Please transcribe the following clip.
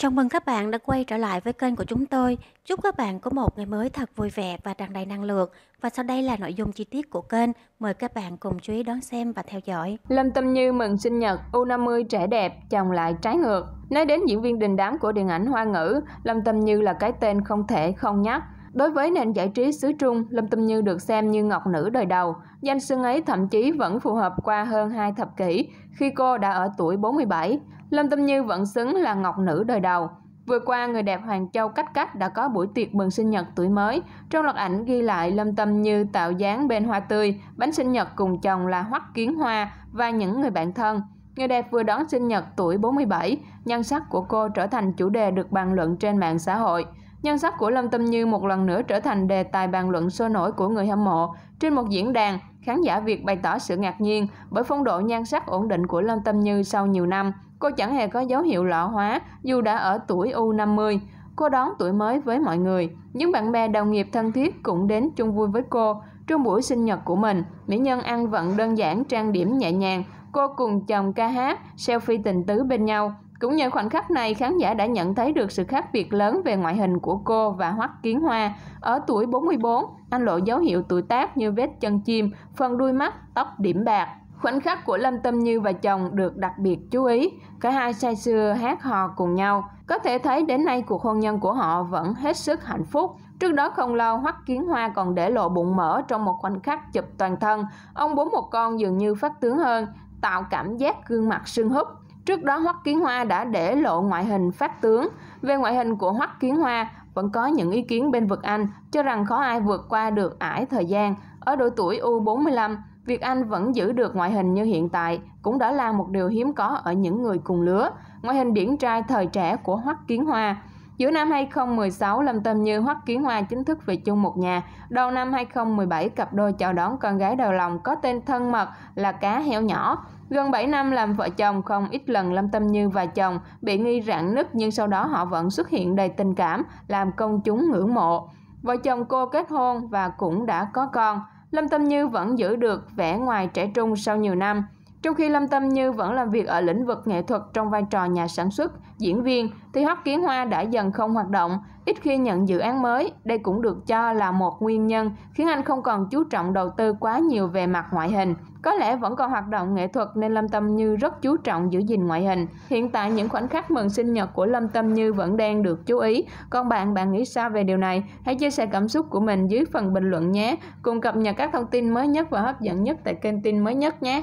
Chào mừng các bạn đã quay trở lại với kênh của chúng tôi. Chúc các bạn có một ngày mới thật vui vẻ và tràn đầy năng lượng. Và sau đây là nội dung chi tiết của kênh. Mời các bạn cùng chú ý đón xem và theo dõi. Lâm Tâm Như mừng sinh nhật U50 trẻ đẹp, chồng lại trái ngược. Nói đến diễn viên đình đám của điện ảnh Hoa ngữ, Lâm Tâm Như là cái tên không thể không nhắc. Đối với nền giải trí xứ Trung, Lâm Tâm Như được xem như ngọc nữ đời đầu. Danh xưng ấy thậm chí vẫn phù hợp qua hơn hai thập kỷ khi cô đã ở tuổi 47. Lâm Tâm Như vẫn xứng là ngọc nữ đời đầu. Vừa qua, người đẹp Hoàng Châu Cách Cách đã có buổi tiệc mừng sinh nhật tuổi mới. Trong loạt ảnh ghi lại Lâm Tâm Như tạo dáng bên hoa tươi, bánh sinh nhật cùng chồng là Hoắc Kiến Hoa và những người bạn thân. Người đẹp vừa đón sinh nhật tuổi 47, nhân sắc của cô trở thành chủ đề được bàn luận trên mạng xã hội. Nhân sắc của Lâm Tâm Như một lần nữa trở thành đề tài bàn luận sôi nổi của người hâm mộ. Trên một diễn đàn, khán giả Việt bày tỏ sự ngạc nhiên bởi phong độ nhan sắc ổn định của Lâm Tâm Như sau nhiều năm. Cô chẳng hề có dấu hiệu lão hóa dù đã ở tuổi U50. Cô đón tuổi mới với mọi người. Những bạn bè đồng nghiệp thân thiết cũng đến chung vui với cô. Trong buổi sinh nhật của mình, mỹ nhân ăn vận đơn giản trang điểm nhẹ nhàng. Cô cùng chồng ca hát, selfie tình tứ bên nhau. Cũng nhờ khoảnh khắc này, khán giả đã nhận thấy được sự khác biệt lớn về ngoại hình của cô và Hoắc Kiến Hoa. Ở tuổi 44, anh lộ dấu hiệu tuổi tác như vết chân chim, phần đuôi mắt, tóc điểm bạc. Khoảnh khắc của Lâm Tâm Như và chồng được đặc biệt chú ý, cả hai say sưa hát hò cùng nhau. Có thể thấy đến nay cuộc hôn nhân của họ vẫn hết sức hạnh phúc. Trước đó không lâu, Hoắc Kiến Hoa còn để lộ bụng mỡ trong một khoảnh khắc chụp toàn thân. Ông bốn một con dường như phát tướng hơn, tạo cảm giác gương mặt sưng húp. Trước đó Hoắc Kiến Hoa đã để lộ ngoại hình phát tướng. Về ngoại hình của Hoắc Kiến Hoa, vẫn có những ý kiến bên vực Anh cho rằng khó ai vượt qua được ải thời gian ở độ tuổi U45 Việc Anh vẫn giữ được ngoại hình như hiện tại cũng đã là một điều hiếm có ở những người cùng lứa, ngoại hình điển trai thời trẻ của Hoắc Kiến Hoa. Giữa năm 2016, Lâm Tâm Như Hoắc Kiến Hoa chính thức về chung một nhà. Đầu năm 2017, cặp đôi chào đón con gái đầu lòng có tên thân mật là cá heo nhỏ. Gần 7 năm làm vợ chồng, không ít lần Lâm Tâm Như và chồng bị nghi rạn nứt nhưng sau đó họ vẫn xuất hiện đầy tình cảm, làm công chúng ngưỡng mộ. Vợ chồng cô kết hôn và cũng đã có con. Lâm Tâm Như vẫn giữ được vẻ ngoài trẻ trung sau nhiều năm – trong khi Lâm Tâm Như vẫn làm việc ở lĩnh vực nghệ thuật trong vai trò nhà sản xuất, diễn viên, thì Hoắc Kiến Hoa đã dần không hoạt động, ít khi nhận dự án mới. Đây cũng được cho là một nguyên nhân khiến anh không còn chú trọng đầu tư quá nhiều về mặt ngoại hình. Có lẽ vẫn còn hoạt động nghệ thuật nên Lâm Tâm Như rất chú trọng giữ gìn ngoại hình. Hiện tại những khoảnh khắc mừng sinh nhật của Lâm Tâm Như vẫn đang được chú ý. Còn bạn, bạn nghĩ sao về điều này? Hãy chia sẻ cảm xúc của mình dưới phần bình luận nhé. Cùng cập nhật các thông tin mới nhất và hấp dẫn nhất tại kênh tin mới nhất nhé.